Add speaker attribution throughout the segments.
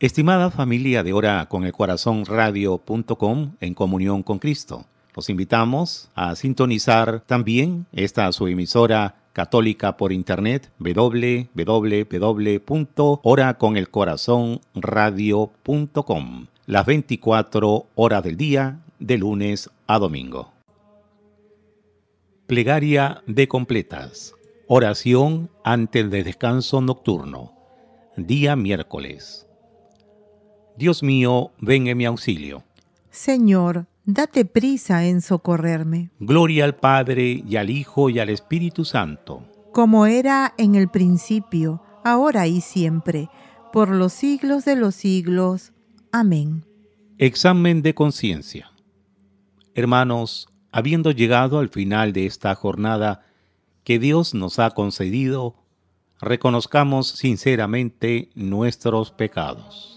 Speaker 1: Estimada familia de Hora con el Corazón Radio.com en comunión con Cristo, los invitamos a sintonizar también esta su emisora católica por internet www.horaconelcorazonradio.com las 24 horas del día de lunes a domingo. Plegaria de completas. Oración antes de descanso nocturno. Día miércoles. Dios mío, ven en mi auxilio.
Speaker 2: Señor, date prisa en socorrerme.
Speaker 1: Gloria al Padre y al Hijo y al Espíritu Santo.
Speaker 2: Como era en el principio, ahora y siempre, por los siglos de los siglos. Amén.
Speaker 1: Examen de conciencia. Hermanos, habiendo llegado al final de esta jornada que Dios nos ha concedido, reconozcamos sinceramente nuestros pecados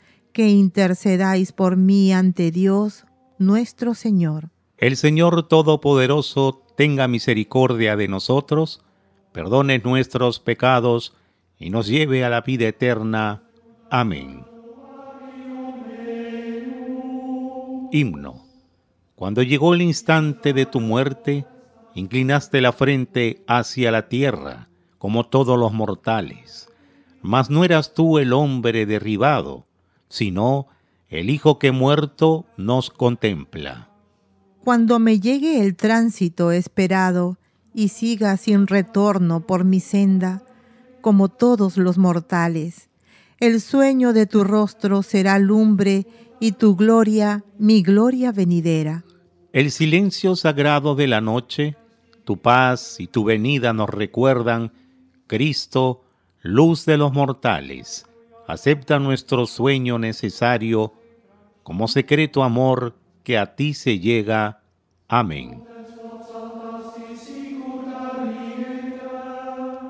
Speaker 2: que intercedáis por mí ante Dios nuestro Señor.
Speaker 1: El Señor Todopoderoso tenga misericordia de nosotros, perdone nuestros pecados y nos lleve a la vida eterna. Amén. Himno. Cuando llegó el instante de tu muerte, inclinaste la frente hacia la tierra, como todos los mortales. Mas no eras tú el hombre derribado, sino el Hijo que muerto nos contempla.
Speaker 2: Cuando me llegue el tránsito esperado y siga sin retorno por mi senda, como todos los mortales, el sueño de tu rostro será lumbre y tu gloria mi gloria venidera.
Speaker 1: El silencio sagrado de la noche, tu paz y tu venida nos recuerdan, Cristo, luz de los mortales Acepta nuestro sueño necesario como secreto amor que a ti se llega. Amén.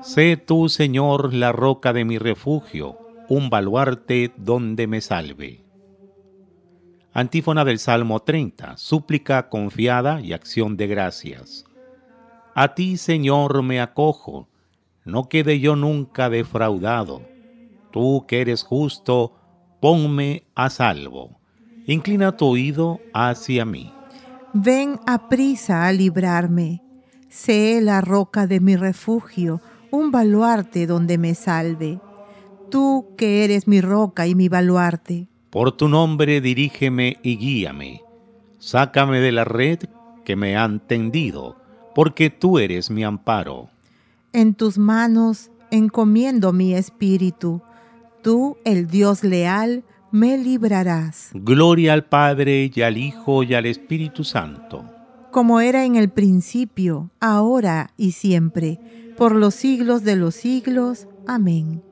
Speaker 1: Sé tú, Señor, la roca de mi refugio, un baluarte donde me salve. Antífona del Salmo 30, súplica confiada y acción de gracias. A ti, Señor, me acojo, no quede yo nunca defraudado. Tú que eres justo, ponme a salvo. Inclina tu oído hacia mí.
Speaker 2: Ven a prisa a librarme. Sé la roca de mi refugio, un baluarte donde me salve. Tú que eres mi roca y mi baluarte.
Speaker 1: Por tu nombre dirígeme y guíame. Sácame de la red que me han tendido, porque tú eres mi amparo.
Speaker 2: En tus manos encomiendo mi espíritu tú, el Dios leal, me librarás.
Speaker 1: Gloria al Padre y al Hijo y al Espíritu Santo.
Speaker 2: Como era en el principio, ahora y siempre, por los siglos de los siglos. Amén.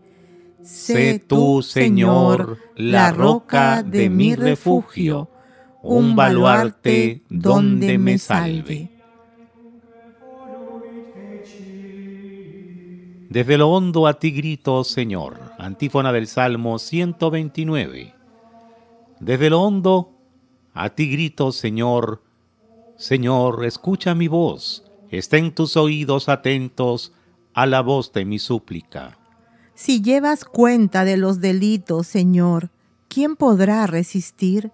Speaker 2: Sé tú, Señor, la roca de mi refugio, un baluarte donde me salve.
Speaker 1: Desde lo hondo a ti grito, Señor Antífona del Salmo 129. Desde lo hondo, a ti grito, Señor, Señor, escucha mi voz, estén tus oídos atentos a la voz de mi súplica.
Speaker 2: Si llevas cuenta de los delitos, Señor, ¿quién podrá resistir?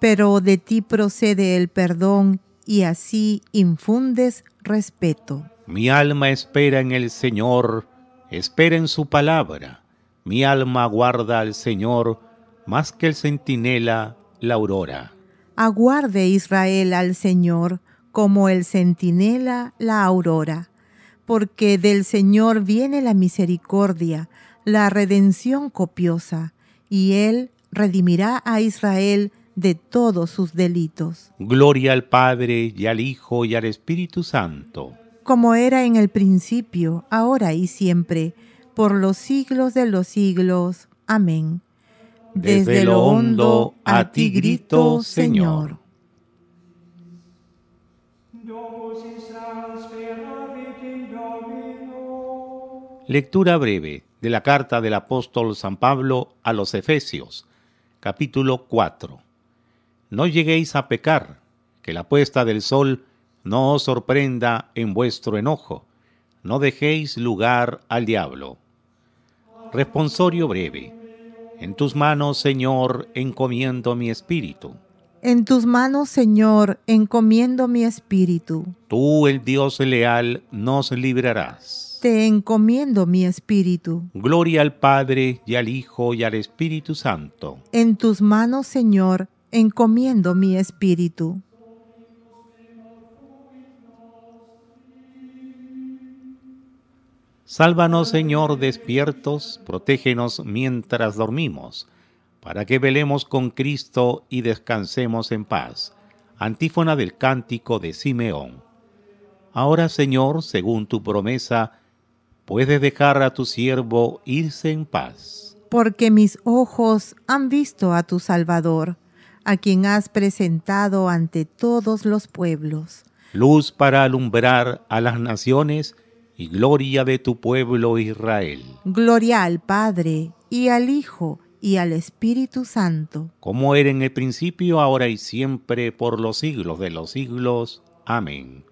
Speaker 2: Pero de ti procede el perdón y así infundes respeto.
Speaker 1: Mi alma espera en el Señor, espera en su palabra. Mi alma guarda al Señor más que el centinela la aurora.
Speaker 2: Aguarde Israel al Señor como el centinela la aurora, porque del Señor viene la misericordia, la redención copiosa, y Él redimirá a Israel de todos sus delitos.
Speaker 1: Gloria al Padre y al Hijo y al Espíritu Santo.
Speaker 2: Como era en el principio, ahora y siempre por los siglos de los siglos. Amén. Desde, lo hondo a ti grito, Señor.
Speaker 1: Lectura breve de la carta del apóstol San Pablo a los Efesios, capítulo 4. No lleguéis a pecar, que la puesta del sol no os sorprenda en vuestro enojo. No dejéis lugar al diablo. Responsorio breve. En tus manos, Señor, encomiendo mi espíritu.
Speaker 2: En tus manos, Señor, encomiendo mi espíritu.
Speaker 1: Tú, el Dios leal, nos librarás.
Speaker 2: Te encomiendo mi espíritu.
Speaker 1: Gloria al Padre y al Hijo y al Espíritu Santo.
Speaker 2: En tus manos, Señor, encomiendo mi espíritu.
Speaker 1: Sálvanos, Señor, despiertos, protégenos mientras dormimos, para que velemos con Cristo y descansemos en paz. Antífona del cántico de Simeón. Ahora, Señor, según tu promesa, puedes dejar a tu siervo irse en paz.
Speaker 2: Porque mis ojos han visto a tu Salvador, a quien has presentado ante todos los pueblos.
Speaker 1: Luz para alumbrar a las naciones y gloria de tu pueblo Israel.
Speaker 2: Gloria al Padre, y al Hijo, y al Espíritu Santo.
Speaker 1: Como era en el principio, ahora y siempre, por los siglos de los siglos. Amén.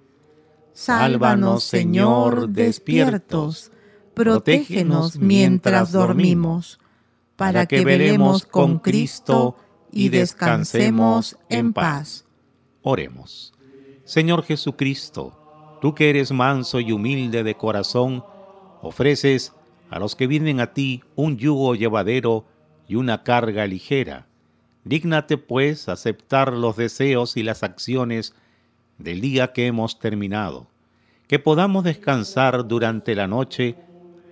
Speaker 2: Sálvanos, Señor, despiertos. Protégenos mientras dormimos, para que veremos con Cristo y descansemos
Speaker 1: en paz. Oremos. Señor Jesucristo, Tú que eres manso y humilde de corazón, ofreces a los que vienen a ti un yugo llevadero y una carga ligera. Dígnate, pues, aceptar los deseos y las acciones del día que hemos terminado, que podamos descansar durante la noche,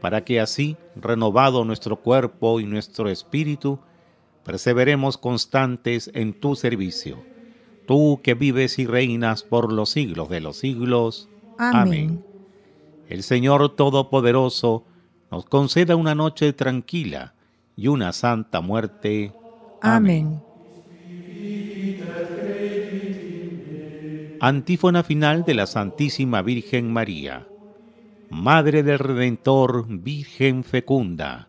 Speaker 1: para que así, renovado nuestro cuerpo y nuestro espíritu, perseveremos constantes en tu servicio, tú que vives y reinas por los siglos de los siglos.
Speaker 2: Amén.
Speaker 1: El Señor Todopoderoso nos conceda una noche tranquila y una santa muerte. Amén. Antífona final de la Santísima Virgen María. Madre del Redentor, Virgen fecunda,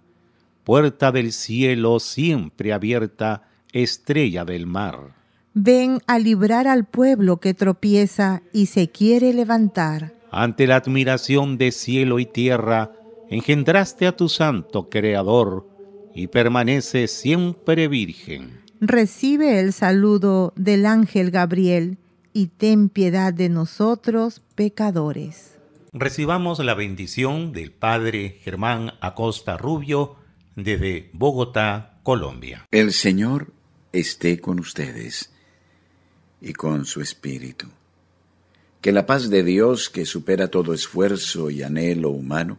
Speaker 1: puerta del cielo siempre abierta, estrella del mar
Speaker 2: ven a librar al pueblo que tropieza y se quiere levantar.
Speaker 1: Ante la admiración de cielo y tierra, engendraste a tu santo Creador y permanece siempre virgen.
Speaker 2: Recibe el saludo del ángel Gabriel y ten piedad de nosotros pecadores.
Speaker 1: Recibamos la bendición del Padre Germán Acosta Rubio desde Bogotá, Colombia. El Señor esté con ustedes y con su espíritu. Que la paz de Dios, que supera todo esfuerzo y anhelo humano,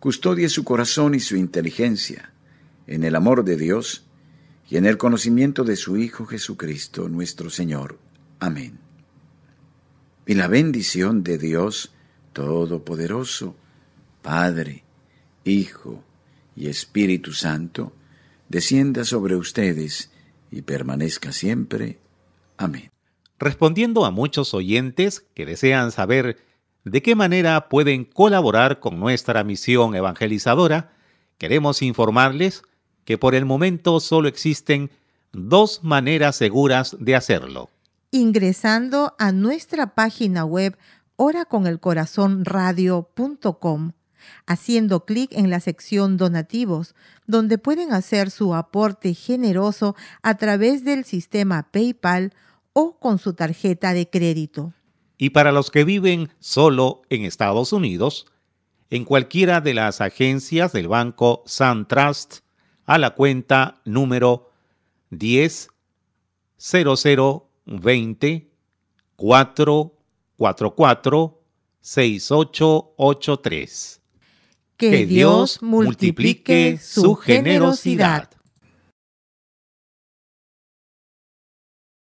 Speaker 1: custodie su corazón y su inteligencia en el amor de Dios y en el conocimiento de su Hijo Jesucristo, nuestro Señor. Amén. Y la bendición de Dios Todopoderoso, Padre, Hijo y Espíritu Santo, descienda sobre ustedes y permanezca siempre. Amén. Respondiendo a muchos oyentes que desean saber de qué manera pueden colaborar con nuestra misión evangelizadora, queremos informarles que por el momento solo existen dos maneras seguras de hacerlo.
Speaker 2: Ingresando a nuestra página web oraconelcorazonradio.com haciendo clic en la sección Donativos, donde pueden hacer su aporte generoso a través del sistema PayPal o con su tarjeta de crédito.
Speaker 1: Y para los que viven solo en Estados Unidos, en cualquiera de las agencias del banco SunTrust a la cuenta número 10 20 444 6883. Que Dios multiplique su generosidad.